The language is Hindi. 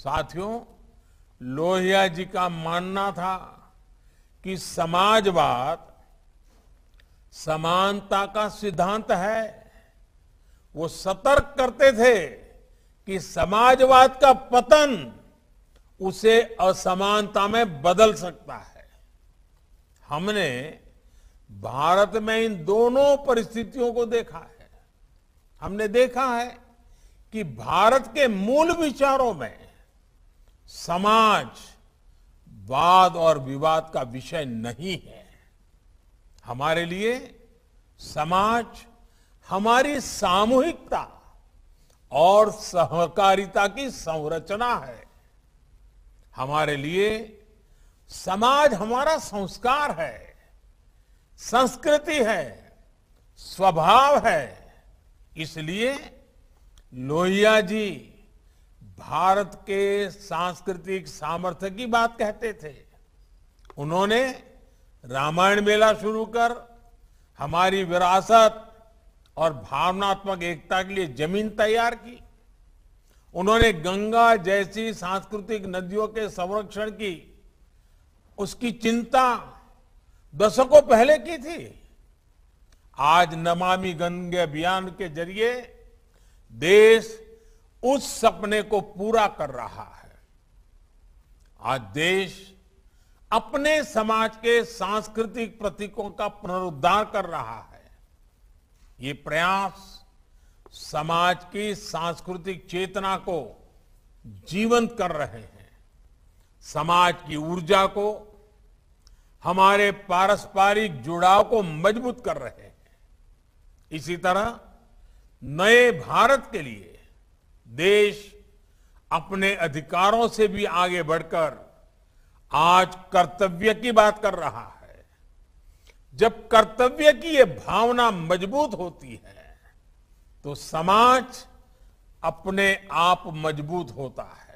साथियों लोहिया जी का मानना था कि समाजवाद समानता का सिद्धांत है वो सतर्क करते थे कि समाजवाद का पतन उसे असमानता में बदल सकता है हमने भारत में इन दोनों परिस्थितियों को देखा है हमने देखा है कि भारत के मूल विचारों में समाज वाद और विवाद का विषय नहीं है हमारे लिए समाज हमारी सामूहिकता और सहकारिता की संरचना है हमारे लिए समाज हमारा संस्कार है संस्कृति है स्वभाव है इसलिए लोहिया जी भारत के सांस्कृतिक सामर्थ्य की बात कहते थे उन्होंने रामायण मेला शुरू कर हमारी विरासत और भावनात्मक एकता के लिए जमीन तैयार की उन्होंने गंगा जैसी सांस्कृतिक नदियों के संरक्षण की उसकी चिंता दशकों पहले की थी आज नमामि गंगे अभियान के जरिए देश उस सपने को पूरा कर रहा है आज देश अपने समाज के सांस्कृतिक प्रतीकों का पुनरुद्धार कर रहा है ये प्रयास समाज की सांस्कृतिक चेतना को जीवंत कर रहे हैं समाज की ऊर्जा को हमारे पारस्परिक जुड़ाव को मजबूत कर रहे हैं इसी तरह नए भारत के लिए देश अपने अधिकारों से भी आगे बढ़कर आज कर्तव्य की बात कर रहा है जब कर्तव्य की ये भावना मजबूत होती है तो समाज अपने आप मजबूत होता है